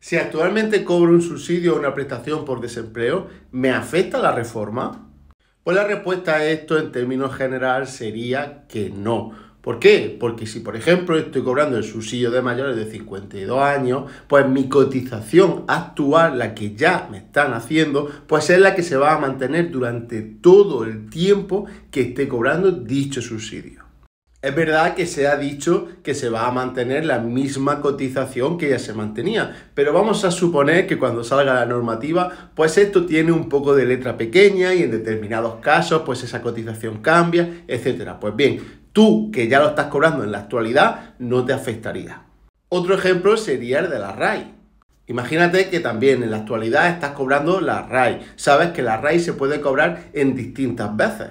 Si actualmente cobro un subsidio o una prestación por desempleo, ¿me afecta la reforma? Pues la respuesta a esto en términos general sería que no. ¿Por qué? Porque si por ejemplo estoy cobrando el subsidio de mayores de 52 años, pues mi cotización actual, la que ya me están haciendo, pues es la que se va a mantener durante todo el tiempo que esté cobrando dicho subsidio. Es verdad que se ha dicho que se va a mantener la misma cotización que ya se mantenía, pero vamos a suponer que cuando salga la normativa, pues esto tiene un poco de letra pequeña y en determinados casos, pues esa cotización cambia, etc. Pues bien, tú que ya lo estás cobrando en la actualidad, no te afectaría. Otro ejemplo sería el de la RAI. Imagínate que también en la actualidad estás cobrando la RAI. Sabes que la RAI se puede cobrar en distintas veces.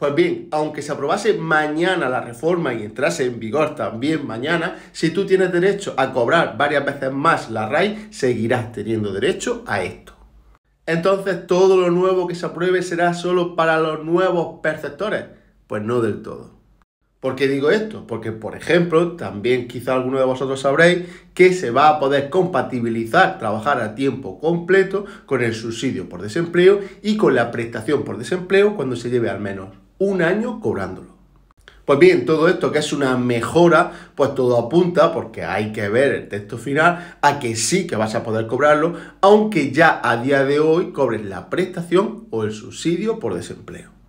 Pues bien, aunque se aprobase mañana la reforma y entrase en vigor también mañana, si tú tienes derecho a cobrar varias veces más la RAI, seguirás teniendo derecho a esto. Entonces, ¿todo lo nuevo que se apruebe será solo para los nuevos perceptores? Pues no del todo. ¿Por qué digo esto? Porque, por ejemplo, también quizá alguno de vosotros sabréis que se va a poder compatibilizar trabajar a tiempo completo con el subsidio por desempleo y con la prestación por desempleo cuando se lleve al menos un año cobrándolo. Pues bien, todo esto que es una mejora, pues todo apunta, porque hay que ver el texto final, a que sí que vas a poder cobrarlo, aunque ya a día de hoy cobres la prestación o el subsidio por desempleo.